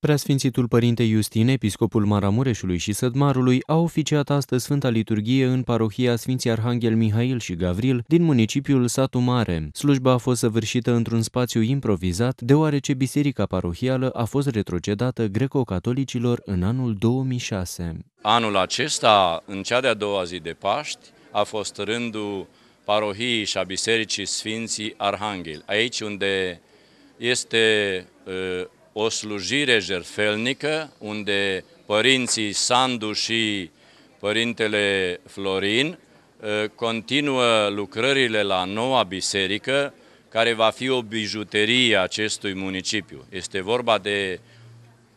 Preasfințitul Părinte Iustin, episcopul Maramureșului și Sădmarului, a oficiat astăzi Sfânta Liturghie în parohia Sfinții Arhanghel Mihail și Gavril din municipiul Satu Mare. Slujba a fost săvârșită într-un spațiu improvizat, deoarece biserica parohială a fost retrocedată greco-catolicilor în anul 2006. Anul acesta, în cea de-a doua zi de Paști, a fost rândul parohiei și a bisericii Sfinții Arhanghel, aici unde este ă, o slujire jertfelnică, unde părinții Sandu și părintele Florin ă, continuă lucrările la noua biserică, care va fi o bijuterie a acestui municipiu. Este vorba de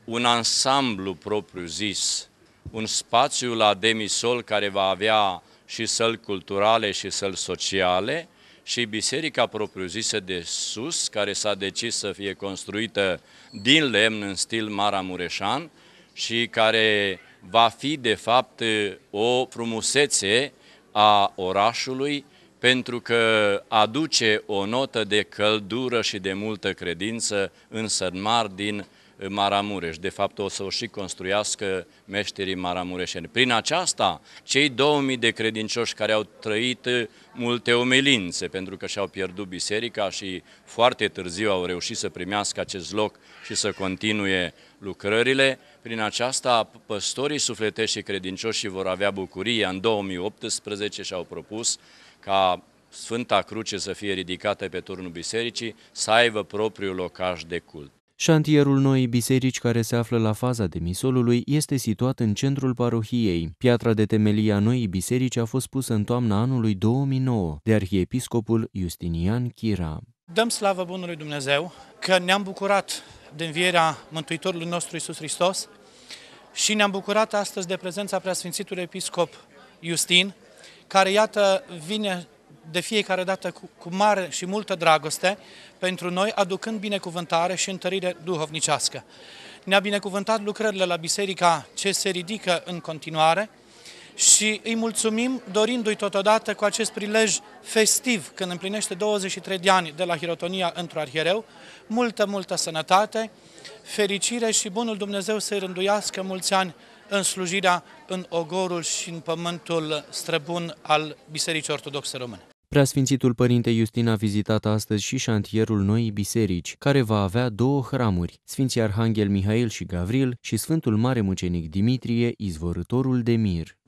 un ansamblu propriu-zis, un spațiu la demisol care va avea și săl culturale și săl sociale, și biserica propriu-zisă de sus, care s-a decis să fie construită din lemn în stil maramureșan și care va fi de fapt o frumusețe a orașului pentru că aduce o notă de căldură și de multă credință în sărmar din Maramureș. De fapt, o să o și construiască meșterii maramureșeni. Prin aceasta, cei 2000 de credincioși care au trăit multe omelințe, pentru că și-au pierdut biserica și foarte târziu au reușit să primească acest loc și să continue lucrările, prin aceasta păstorii sufletești și credincioși vor avea bucurie. În 2018 și-au propus ca Sfânta Cruce să fie ridicată pe turnul bisericii, să aibă propriul locaș de cult. Șantierul noii biserici care se află la faza demisolului este situat în centrul parohiei. Piatra de temelie a noii biserici a fost pusă în toamna anului 2009 de arhiepiscopul Justinian Chira. Dăm slavă Bunului Dumnezeu că ne-am bucurat de învierea Mântuitorului nostru Isus Hristos și ne-am bucurat astăzi de prezența preasfințitului episcop Justin, care iată vine de fiecare dată cu, cu mare și multă dragoste pentru noi, aducând binecuvântare și întărire duhovnicească. Ne-a binecuvântat lucrările la biserica ce se ridică în continuare și îi mulțumim dorindu-i totodată cu acest prilej festiv când împlinește 23 de ani de la hirotonia într-o arhiereu, multă, multă sănătate, fericire și bunul Dumnezeu să-i rânduiască mulți ani în slujirea în ogorul și în pământul străbun al Bisericii Ortodoxe Române. Preasfințitul Părinte Justin a vizitat astăzi și șantierul noii biserici, care va avea două hramuri, Sfinții Arhanghel Mihail și Gavril și Sfântul Mare Mucenic Dimitrie, izvorătorul de mir.